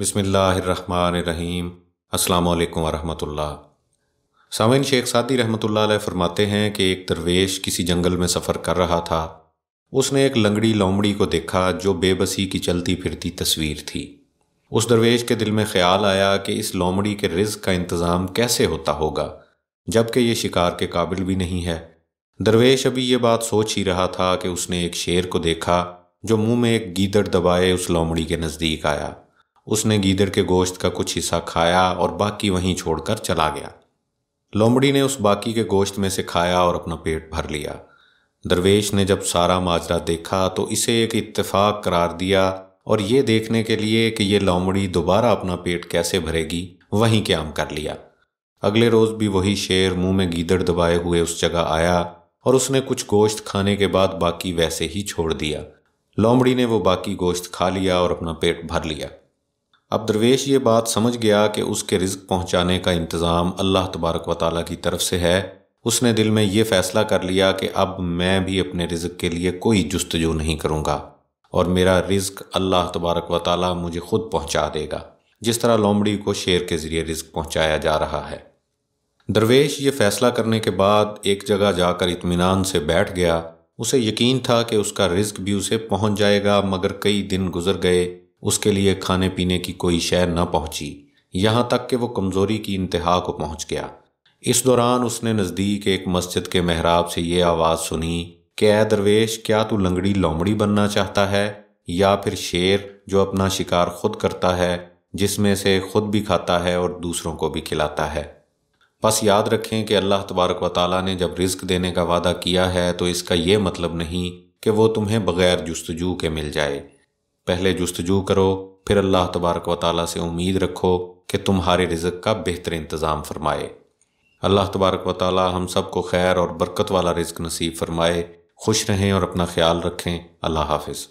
बिसमीम् अल्लाम वरहमतुल्ला सामिन शेख सादी रहमतुल्ला फरमाते हैं कि एक दरवेश किसी जंगल में सफ़र कर रहा था उसने एक लंगड़ी लोमड़ी को देखा जो बेबसी की चलती फिरती तस्वीर थी उस दरवेश के दिल में ख्याल आया कि इस लोमड़ी के रिज का इंतज़ाम कैसे होता होगा जबकि ये शिकार के काबिल भी नहीं है दरवेश अभी ये बात सोच ही रहा था कि उसने एक शेर को देखा जो मुंह में एक गीदड़ दबाए उस लोमड़ी के नज़दीक आया उसने गीदड़ के गोश्त का कुछ हिस्सा खाया और बाकी वहीं छोड़कर चला गया लोमड़ी ने उस बाकी के गोश्त में से खाया और अपना पेट भर लिया दरवेश ने जब सारा माजरा देखा तो इसे एक इत्तेफाक करार दिया और ये देखने के लिए कि यह लोमड़ी दोबारा अपना पेट कैसे भरेगी वहीं क्याम कर लिया अगले रोज़ भी वही शेर मुंह में गीदड़ दबाए हुए उस जगह आया और उसने कुछ गोश्त खाने के बाद बाकी वैसे ही छोड़ दिया लोमड़ी ने वो बाकी गोश्त खा लिया और अपना पेट भर लिया अब दरवेश ये बात समझ गया कि उसके रिज्क पहुँचाने का इंतज़ाम अल्लाह तबारक व ताली की तरफ से है उसने दिल में ये फ़ैसला कर लिया कि अब मैं भी अपने रिज्क के लिए कोई जस्तजू नहीं करूँगा और मेरा रिज्क अल्लाह तबारक व ताल मुझे खुद पहुँचा देगा जिस तरह लोमड़ी को शेर के ज़रिए रिज्क पहुँचाया जा रहा है दरवेश ये फ़ैसला करने के बाद एक जगह जाकर इतमान से बैठ गया उसे यकीन था कि उसका रिज्क भी उसे पहुँच जाएगा मगर कई दिन गुजर गए उसके लिए खाने पीने की कोई शय न पहुंची यहां तक कि वो कमज़ोरी की इंतहा को पहुंच गया इस दौरान उसने नज़दीक एक मस्जिद के महराब से ये आवाज़ सुनी कि ए दरवेश क्या तू लंगड़ी लोमड़ी बनना चाहता है या फिर शेर जो अपना शिकार खुद करता है जिसमें से खुद भी खाता है और दूसरों को भी खिलाता है बस याद रखें कि अल्लाह तबारक व ताली ने जब रिस्क देने का वादा किया है तो इसका यह मतलब नहीं कि वो तुम्हें बग़ैर जस्तजू के मिल जाए पहले जस्तजू करो फिर अल्लाह तबारक व ताली से उम्मीद रखो कि तुम्हारे रिजक का बेहतर इंतज़ाम फरमाए अल्लाह तबारक व ताली हम सब को खैर और बरकत वाला रिज्क नसीब फरमाए खुश रहें और अपना ख्याल रखें अल्लाह हाफिज़